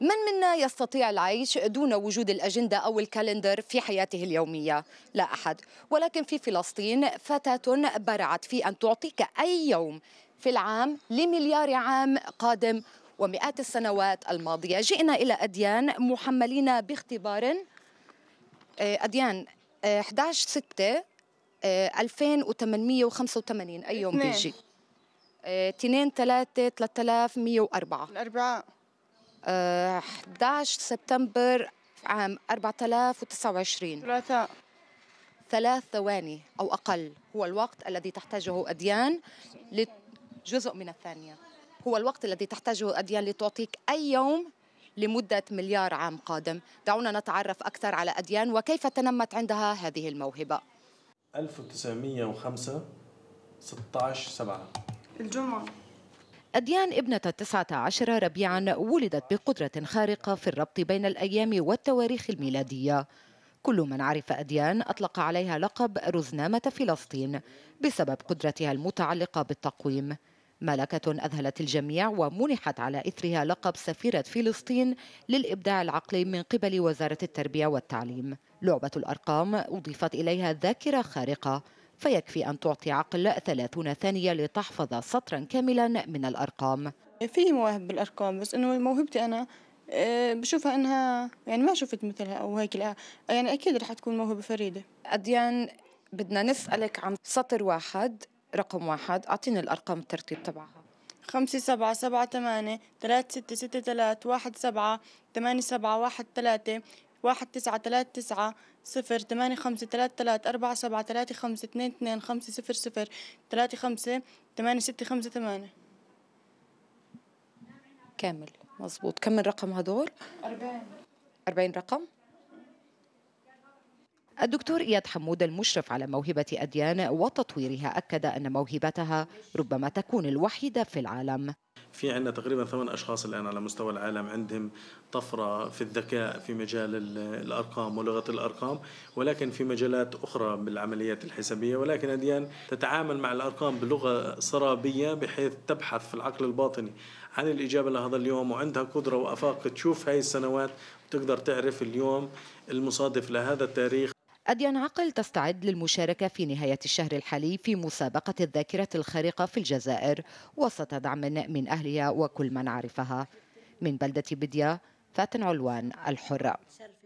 من منا يستطيع العيش دون وجود الأجندة أو الكالندر في حياته اليومية؟ لا أحد، ولكن في فلسطين فتاة برعت في أن تعطيك أي يوم في العام لمليار عام قادم ومئات السنوات الماضية جئنا إلى أديان محملين باختبار آه، أديان 11 6 2885 أي يوم بيجي 2 3 3104 الأربعاء 11 آه، سبتمبر عام 4029 ثلاثاء ثلاث ثواني أو أقل هو الوقت الذي تحتاجه أديان لجزء من الثانية هو الوقت الذي تحتاجه أديان لتعطيك أي يوم لمدة مليار عام قادم دعونا نتعرف أكثر على أديان وكيف تنمت عندها هذه الموهبة 1905 16 7 الجمعة أديان ابنة التسعة عشر ربيعا ولدت بقدرة خارقة في الربط بين الأيام والتواريخ الميلادية كل من عرف أديان أطلق عليها لقب رزنامة فلسطين بسبب قدرتها المتعلقة بالتقويم ملكة أذهلت الجميع ومنحت على إثرها لقب سفيرة فلسطين للإبداع العقلي من قبل وزارة التربية والتعليم لعبة الأرقام أضيفت إليها ذاكرة خارقة فيكفي أن تعطي عقل 30 ثانية لتحفظ سطرا كاملا من الأرقام في مواهب بالأرقام بس إنه موهبتي أنا آه، بشوفها انها يعني ما شفت مثلها او هيك لا يعني اكيد رح تكون موهبه فريده اديان بدنا نسالك عن سطر واحد رقم واحد اعطيني الارقام الترتيب تبعها خمسة سبعة سبعة ثمانية ثلاثة ستة ستة ثلاثة واحد سبعة ثمانية سبعة واحد ثلاثة واحد تسعة تلات تسعة صفر تمانية خمسة تلات تلات أربعة سبعة تلاتة خمسة اتنين اتنين خمسة صفر صفر تلاتة خمسة تمانية ستة خمسة تمانية كامل مظبوط كم الرقم هدول؟ أربعين أربعين رقم؟ الدكتور إياد حمود المشرف على موهبة أديان وتطويرها أكد أن موهبتها ربما تكون الوحيدة في العالم في عندنا تقريبا ثمان اشخاص الان على مستوى العالم عندهم طفره في الذكاء في مجال الارقام ولغه الارقام ولكن في مجالات اخرى بالعمليات الحسابيه ولكن اديان تتعامل مع الارقام بلغه سرابيه بحيث تبحث في العقل الباطني عن الاجابه لهذا اليوم وعندها قدره وافاق تشوف هاي السنوات وتقدر تعرف اليوم المصادف لهذا التاريخ أديان عقل تستعد للمشاركة في نهاية الشهر الحالي في مسابقة الذاكرة الخارقة في الجزائر وسط دعم من أهلها وكل من عرفها من بلدة بديا فاتن علوان الحرة